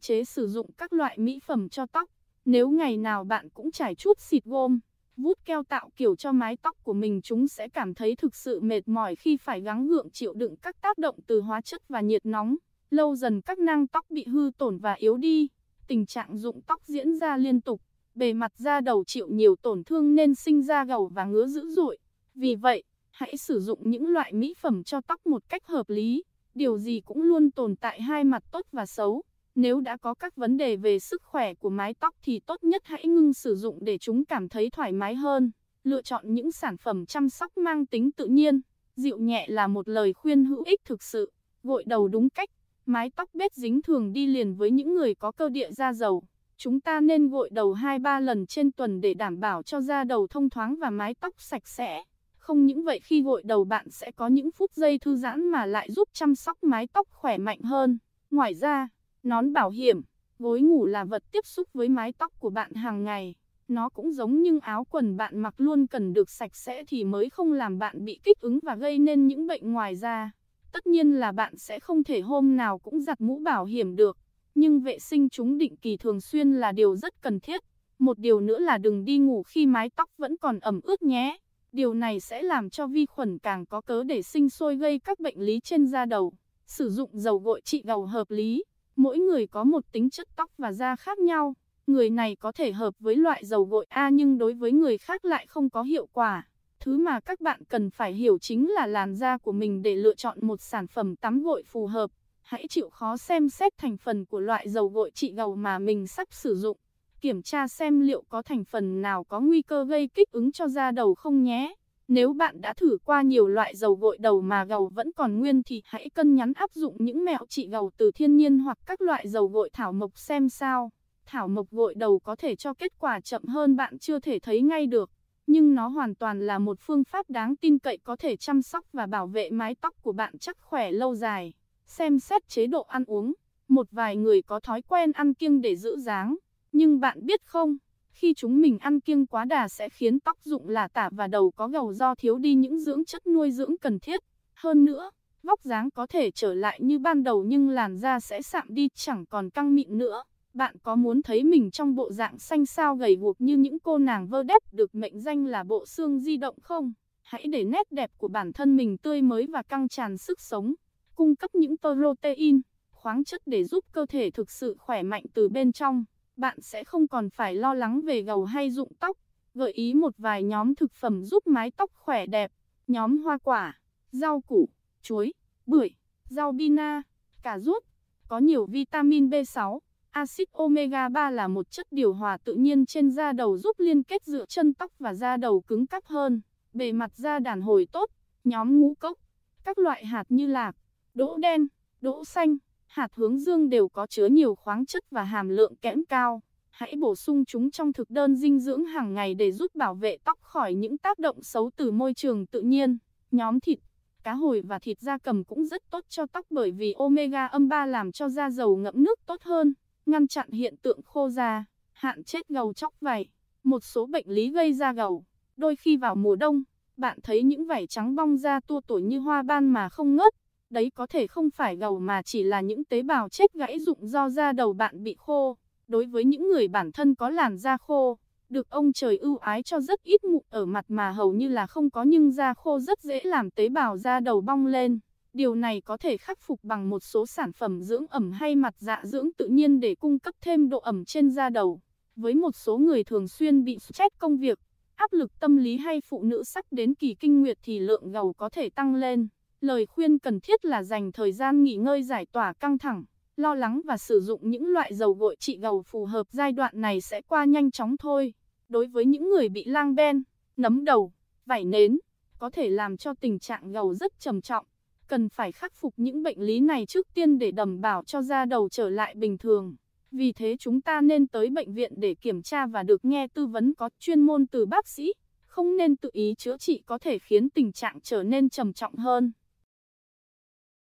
chế sử dụng các loại mỹ phẩm cho tóc. Nếu ngày nào bạn cũng trải chút xịt gôm, vút keo tạo kiểu cho mái tóc của mình chúng sẽ cảm thấy thực sự mệt mỏi khi phải gắng gượng chịu đựng các tác động từ hóa chất và nhiệt nóng. Lâu dần các nang tóc bị hư tổn và yếu đi, tình trạng rụng tóc diễn ra liên tục, bề mặt da đầu chịu nhiều tổn thương nên sinh ra gầu và ngứa dữ dội. Vì vậy, hãy sử dụng những loại mỹ phẩm cho tóc một cách hợp lý, điều gì cũng luôn tồn tại hai mặt tốt và xấu. Nếu đã có các vấn đề về sức khỏe của mái tóc thì tốt nhất hãy ngưng sử dụng để chúng cảm thấy thoải mái hơn. Lựa chọn những sản phẩm chăm sóc mang tính tự nhiên, dịu nhẹ là một lời khuyên hữu ích thực sự. Gội đầu đúng cách, mái tóc bết dính thường đi liền với những người có cơ địa da dầu. Chúng ta nên gội đầu 2-3 lần trên tuần để đảm bảo cho da đầu thông thoáng và mái tóc sạch sẽ. Không những vậy khi gội đầu bạn sẽ có những phút giây thư giãn mà lại giúp chăm sóc mái tóc khỏe mạnh hơn. Ngoài ra, Nón bảo hiểm, gối ngủ là vật tiếp xúc với mái tóc của bạn hàng ngày. Nó cũng giống như áo quần bạn mặc luôn cần được sạch sẽ thì mới không làm bạn bị kích ứng và gây nên những bệnh ngoài da. Tất nhiên là bạn sẽ không thể hôm nào cũng giặt mũ bảo hiểm được, nhưng vệ sinh chúng định kỳ thường xuyên là điều rất cần thiết. Một điều nữa là đừng đi ngủ khi mái tóc vẫn còn ẩm ướt nhé. Điều này sẽ làm cho vi khuẩn càng có cớ để sinh sôi gây các bệnh lý trên da đầu. Sử dụng dầu gội trị gầu hợp lý. Mỗi người có một tính chất tóc và da khác nhau, người này có thể hợp với loại dầu gội A nhưng đối với người khác lại không có hiệu quả. Thứ mà các bạn cần phải hiểu chính là làn da của mình để lựa chọn một sản phẩm tắm gội phù hợp. Hãy chịu khó xem xét thành phần của loại dầu gội trị gầu mà mình sắp sử dụng. Kiểm tra xem liệu có thành phần nào có nguy cơ gây kích ứng cho da đầu không nhé. Nếu bạn đã thử qua nhiều loại dầu gội đầu mà gầu vẫn còn nguyên thì hãy cân nhắn áp dụng những mẹo trị gầu từ thiên nhiên hoặc các loại dầu gội thảo mộc xem sao. Thảo mộc gội đầu có thể cho kết quả chậm hơn bạn chưa thể thấy ngay được, nhưng nó hoàn toàn là một phương pháp đáng tin cậy có thể chăm sóc và bảo vệ mái tóc của bạn chắc khỏe lâu dài. Xem xét chế độ ăn uống, một vài người có thói quen ăn kiêng để giữ dáng, nhưng bạn biết không? Khi chúng mình ăn kiêng quá đà sẽ khiến tóc rụng là tả và đầu có gầu do thiếu đi những dưỡng chất nuôi dưỡng cần thiết. Hơn nữa, vóc dáng có thể trở lại như ban đầu nhưng làn da sẽ sạm đi chẳng còn căng mịn nữa. Bạn có muốn thấy mình trong bộ dạng xanh sao gầy guộc như những cô nàng vơ đét được mệnh danh là bộ xương di động không? Hãy để nét đẹp của bản thân mình tươi mới và căng tràn sức sống, cung cấp những protein, khoáng chất để giúp cơ thể thực sự khỏe mạnh từ bên trong bạn sẽ không còn phải lo lắng về gầu hay rụng tóc. Gợi ý một vài nhóm thực phẩm giúp mái tóc khỏe đẹp, nhóm hoa quả, rau củ, chuối, bưởi, rau bina, cà rốt, có nhiều vitamin B6, axit omega 3 là một chất điều hòa tự nhiên trên da đầu giúp liên kết giữa chân tóc và da đầu cứng cáp hơn, bề mặt da đàn hồi tốt, nhóm ngũ cốc, các loại hạt như lạc, đỗ đen, đỗ xanh, Hạt hướng dương đều có chứa nhiều khoáng chất và hàm lượng kẽm cao. Hãy bổ sung chúng trong thực đơn dinh dưỡng hàng ngày để giúp bảo vệ tóc khỏi những tác động xấu từ môi trường tự nhiên. Nhóm thịt, cá hồi và thịt da cầm cũng rất tốt cho tóc bởi vì omega âm 3 làm cho da dầu ngậm nước tốt hơn, ngăn chặn hiện tượng khô da, hạn chết gầu chóc vảy. Một số bệnh lý gây ra gầu, đôi khi vào mùa đông, bạn thấy những vảy trắng bong da tua tuổi như hoa ban mà không ngớt, Đấy có thể không phải gầu mà chỉ là những tế bào chết gãy rụng do da đầu bạn bị khô. Đối với những người bản thân có làn da khô, được ông trời ưu ái cho rất ít mụn ở mặt mà hầu như là không có nhưng da khô rất dễ làm tế bào da đầu bong lên. Điều này có thể khắc phục bằng một số sản phẩm dưỡng ẩm hay mặt dạ dưỡng tự nhiên để cung cấp thêm độ ẩm trên da đầu. Với một số người thường xuyên bị stress công việc, áp lực tâm lý hay phụ nữ sắp đến kỳ kinh nguyệt thì lượng gầu có thể tăng lên. Lời khuyên cần thiết là dành thời gian nghỉ ngơi giải tỏa căng thẳng, lo lắng và sử dụng những loại dầu gội trị gầu phù hợp giai đoạn này sẽ qua nhanh chóng thôi. Đối với những người bị lang ben, nấm đầu, vảy nến, có thể làm cho tình trạng gầu rất trầm trọng. Cần phải khắc phục những bệnh lý này trước tiên để đảm bảo cho da đầu trở lại bình thường. Vì thế chúng ta nên tới bệnh viện để kiểm tra và được nghe tư vấn có chuyên môn từ bác sĩ, không nên tự ý chữa trị có thể khiến tình trạng trở nên trầm trọng hơn.